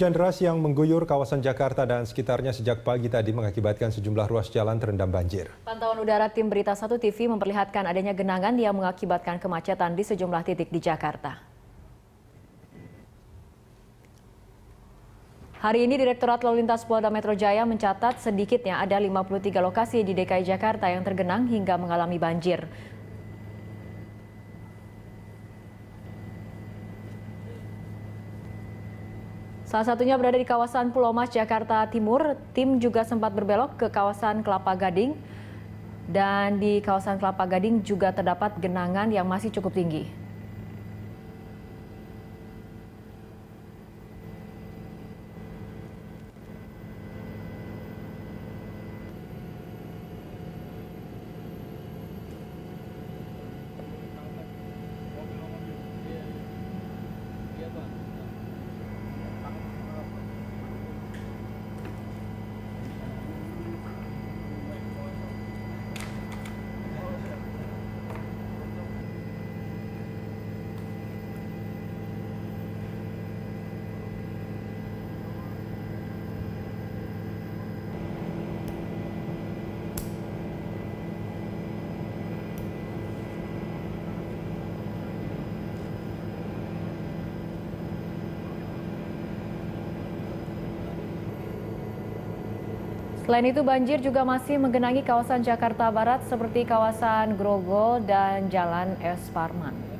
Hujan deras yang mengguyur kawasan Jakarta dan sekitarnya sejak pagi tadi mengakibatkan sejumlah ruas jalan terendam banjir. Pantauan udara tim Berita 1 TV memperlihatkan adanya genangan yang mengakibatkan kemacetan di sejumlah titik di Jakarta. Hari ini Direktorat Lalu Lintas Polda Metro Jaya mencatat sedikitnya ada 53 lokasi di DKI Jakarta yang tergenang hingga mengalami banjir. Salah satunya berada di kawasan Pulau Mas, Jakarta Timur. Tim juga sempat berbelok ke kawasan Kelapa Gading. Dan di kawasan Kelapa Gading juga terdapat genangan yang masih cukup tinggi. Selain itu banjir juga masih menggenangi kawasan Jakarta Barat seperti kawasan Grogol dan Jalan Es Parman.